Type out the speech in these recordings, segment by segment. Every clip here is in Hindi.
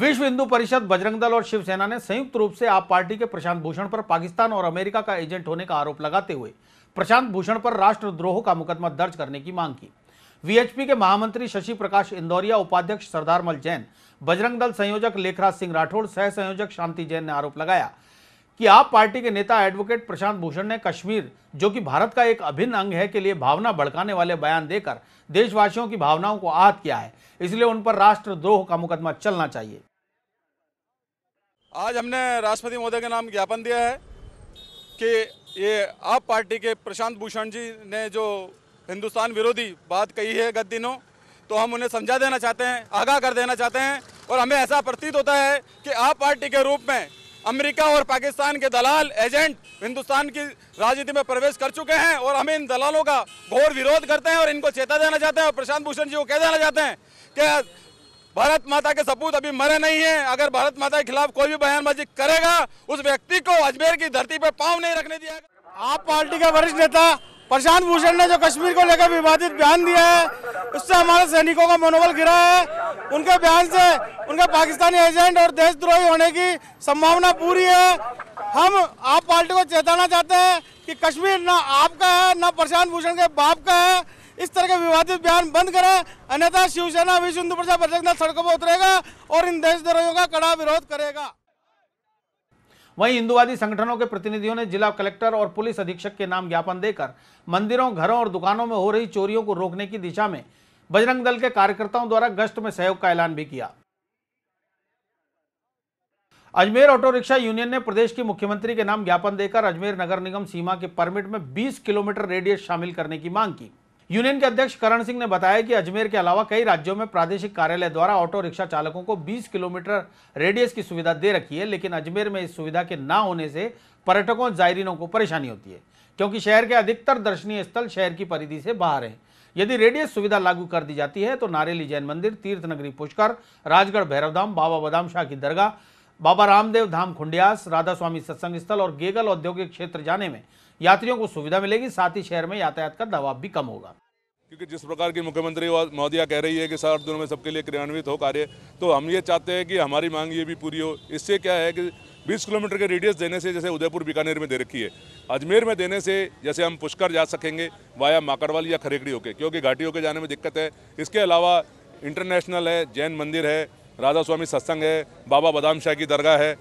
विश्व हिंदू परिषद बजरंग दल और शिवसेना ने संयुक्त रूप से आप पार्टी के प्रशांत भूषण पर पाकिस्तान और अमेरिका का एजेंट होने का आरोप लगाते हुए प्रशांत भूषण पर राष्ट्रद्रोह का मुकदमा दर्ज करने की मांग की वीएचपी के महामंत्री शशि प्रकाश इंदौरिया उपाध्यक्ष सरदारमल जैन बजरंग दल संयोजक लेखराज सिंह राठौड़ सह संयोजक शांति जैन ने आरोप लगाया कि आप पार्टी के नेता एडवोकेट प्रशांत भूषण ने कश्मीर जो कि भारत का एक अभिन्न अंग है के लिए भावना भड़काने वाले बयान देकर देशवासियों की भावनाओं को आहत किया है इसलिए उन पर राष्ट्रद्रोह का मुकदमा चलना चाहिए आज हमने राष्ट्रपति महोदय के नाम ज्ञापन दिया है कि ये आप पार्टी के प्रशांत भूषण जी ने जो हिंदुस्तान विरोधी बात कही है गत दिनों तो हम उन्हें समझा देना चाहते हैं आगाह कर देना चाहते हैं और हमें ऐसा प्रतीत होता है कि आप पार्टी के रूप में अमेरिका और पाकिस्तान के दलाल एजेंट हिंदुस्तान की राजनीति में प्रवेश कर चुके हैं और हमें इन दलालों का घोर विरोध करते हैं और इनको चेता देना चाहते हैं और प्रशांत भूषण जी को कह देना चाहते हैं कि भारत माता के सपूत अभी मरे नहीं है अगर भारत माता के खिलाफ कोई भी बयानबाजी करेगा उस व्यक्ति को अजमेर की धरती पर पाँव नहीं रखने दिया आप पार्टी का वरिष्ठ नेता प्रशांत भूषण ने जो कश्मीर को लेकर विवादित बयान दिया है उससे हमारे सैनिकों का मनोबल गिरा है उनके बयान से उनका पाकिस्तानी एजेंट और देशद्रोही होने की संभावना पूरी है हम आप पार्टी को चेताना चाहते हैं कि कश्मीर ना आपका है ना प्रशांत भूषण के बाप का है इस तरह के विवादित बयान बंद करें अन्यथा शिवसेना विश्व हिंदू परिषद परिषद सड़कों पर उतरेगा और इन देशद्रोहियों का कड़ा विरोध करेगा वहीं हिंदुवादी संगठनों के प्रतिनिधियों ने जिला कलेक्टर और पुलिस अधीक्षक के नाम ज्ञापन देकर मंदिरों घरों और दुकानों में हो रही चोरियों को रोकने की दिशा में बजरंग दल के कार्यकर्ताओं द्वारा गश्त में सहयोग का ऐलान भी किया अजमेर ऑटो रिक्शा यूनियन ने प्रदेश की मुख्यमंत्री के नाम ज्ञापन देकर अजमेर नगर निगम सीमा के परमिट में 20 किलोमीटर रेडियस शामिल करने की मांग की यूनियन के अध्यक्ष करण सिंह ने बताया कि अजमेर के अलावा कई राज्यों में प्रादेशिक कार्यालय द्वारा ऑटो रिक्शा चालकों को 20 किलोमीटर रेडियस की सुविधा दे रखी है लेकिन अजमेर में इस सुविधा के ना होने से पर्यटकों जायरीनों को परेशानी होती है क्योंकि शहर के अधिकतर दर्शनीय स्थल शहर की परिधि से बाहर हैं यदि रेडियस सुविधा लागू कर दी जाती है तो नारेली जैन मंदिर तीर्थ नगरी पुष्कर राजगढ़ भैरवधाम बाबा बदाम शाह की दरगाह बाबा रामदेव धाम खुंडियास राधा स्वामी सत्संग स्थल और गेगल औद्योगिक क्षेत्र जाने में यात्रियों को सुविधा मिलेगी साथ ही शहर में यातायात का दबाव भी कम होगा क्योंकि जिस प्रकार की मुख्यमंत्री मोदिया कह रही है कि साठ दिनों में सबके लिए क्रियान्वित हो कार्य तो हम ये चाहते हैं कि हमारी मांग ये भी पूरी हो इससे क्या है कि बीस किलोमीटर के रेडियस देने से जैसे उदयपुर बीकानेर में दे रखी है अजमेर में देने से जैसे हम पुष्कर जा सकेंगे वाया माकड़वाली या खरेगड़ी होके क्योंकि घाटी होके जाने में दिक्कत है इसके अलावा इंटरनेशनल है जैन मंदिर है राधा स्वामी सत्संग है बाबा बदाम शाह की दरगाह है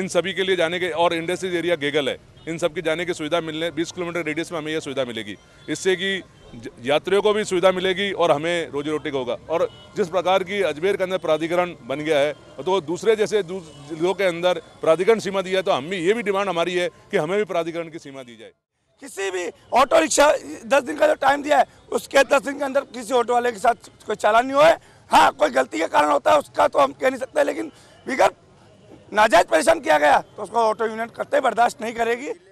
इन सभी के लिए जाने के और इंडस्ट्रीज एरिया गेगल है इन सब के जाने की सुविधा मिलने 20 किलोमीटर रेडियस में हमें यह सुविधा मिलेगी इससे कि यात्रियों को भी सुविधा मिलेगी और हमें रोजी रोटी का होगा और जिस प्रकार की अजमेर के अंदर प्राधिकरण बन गया है तो दूसरे जैसे जिलों के अंदर प्राधिकरण सीमा दिया है तो हम भी ये भी डिमांड हमारी है कि हमें भी प्राधिकरण की सीमा दी जाए किसी भी ऑटो रिक्शा दस दिन का जो टाइम दिया है उसके दस दिन के अंदर किसी ऑटो वाले के साथ कोई चालान नहीं हुआ है हाँ कोई गलती के कारण होता है उसका तो हम कह नहीं सकते लेकिन बिगड़ नाजायज परेशान किया गया तो उसको ऑटो यूनियन करते बर्दाश्त नहीं करेगी